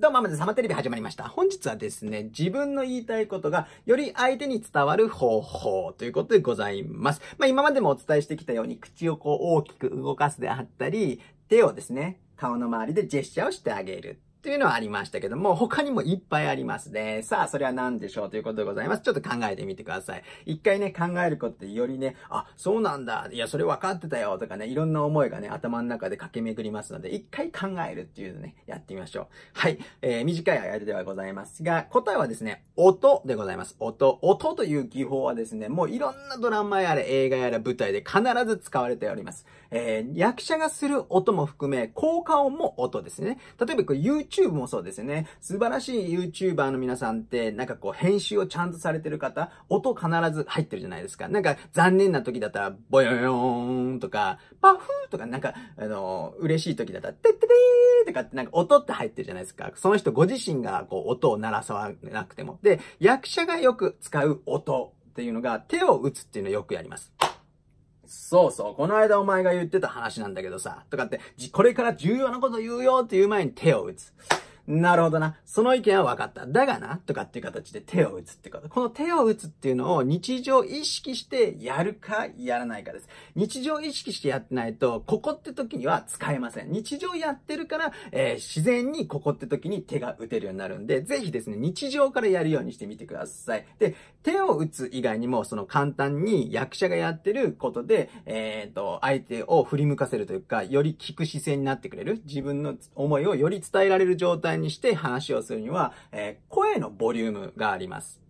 どうも、まずサマテレビ始まりました。本日はですね、自分の言いたいことがより相手に伝わる方法ということでございます。まあ今までもお伝えしてきたように、口をこう大きく動かすであったり、手をですね、顔の周りでジェスチャーをしてあげるっていうのはありましたけども、他にもいっぱいありますね。さあ、それは何でしょうということでございます。ちょっと考えてみてください。一回ね、考えることでよりね、あ、そうなんだ、いや、それ分かってたよとかね、いろんな思いがね、頭の中で駆け巡りますので、一回考えるっていうのね、やってみましょう。はい。えー、短い間ではございますが、答えはですね、音でございます。音。音という技法はですね、もういろんなドラマやら映画やら舞台で必ず使われております。えー、役者がする音も含め、効果音も音ですね。例えば、これ YouTube もそうですよね。素晴らしい YouTuber の皆さんって、なんかこう、編集をちゃんとされてる方、音必ず入ってるじゃないですか。なんか、残念な時だったら、ボヨヨーンとか、パフーとか、なんか、あの嬉しい時だったら、テッテテーとかって、なんか音って入ってるじゃないですか。その人ご自身が、こう、音を鳴らさなくても。で、役者がよく使う音っていうのが、手を打つっていうのをよくやります。そうそう、この間お前が言ってた話なんだけどさ、とかって、これから重要なこと言うよっていう前に手を打つ。なるほどな。その意見は分かった。だがな、とかっていう形で手を打つってこと。この手を打つっていうのを日常意識してやるかやらないかです。日常意識してやってないと、ここって時には使えません。日常やってるから、えー、自然にここって時に手が打てるようになるんで、ぜひですね、日常からやるようにしてみてください。で、手を打つ以外にも、その簡単に役者がやってることで、えっ、ー、と、相手を振り向かせるというか、より聞く姿勢になってくれる。自分の思いをより伝えられる状態にして話をするには、えー、声のボリュームがあります。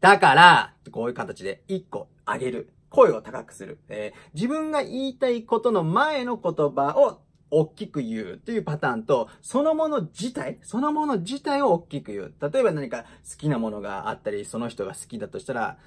だから、こういう形で1個上げる。声を高くする。えー、自分が言いたいことの前の言葉を大きく言うというパターンと、そのもの自体、そのもの自体を大きく言う。例えば何か好きなものがあったり、その人が好きだとしたら、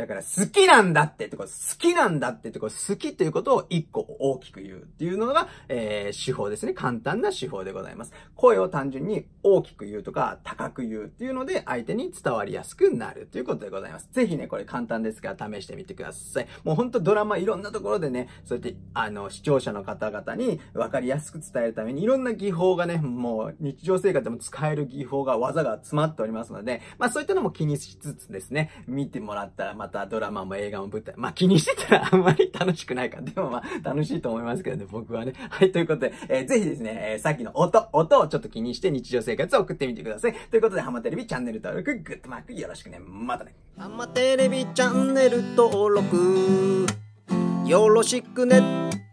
だから好きなんだってってこと、好きなんだってってこと、好きということを一個大きく言うっていうのが、えー、手法ですね。簡単な手法でございます。声を単純に大きく言うとか、高く言うっていうので、相手に伝わりやすくなるということでございます。ぜひね、これ簡単ですから試してみてください。もうほんとドラマいろんなところでね、そうやって、あの、視聴者の方々に分かりやすく伝えるために、いろんな技法がね、もう日常生活でも使える技法が、技が詰まっておりますので、まあそういったのも気にしつつですね、見てもらったらまたたドラマも映画も舞台、まあ気にしてたらあんまり楽しくないか。でもまあ楽しいと思いますけどね、僕はね。はい、ということで、えー、ぜひですね、えー、さっきの音、音をちょっと気にして日常生活を送ってみてください。ということで、ハマテレビチャンネル登録、グッドマークよろしくね。またね。ハマテレビチャンネル登録、よろしくね。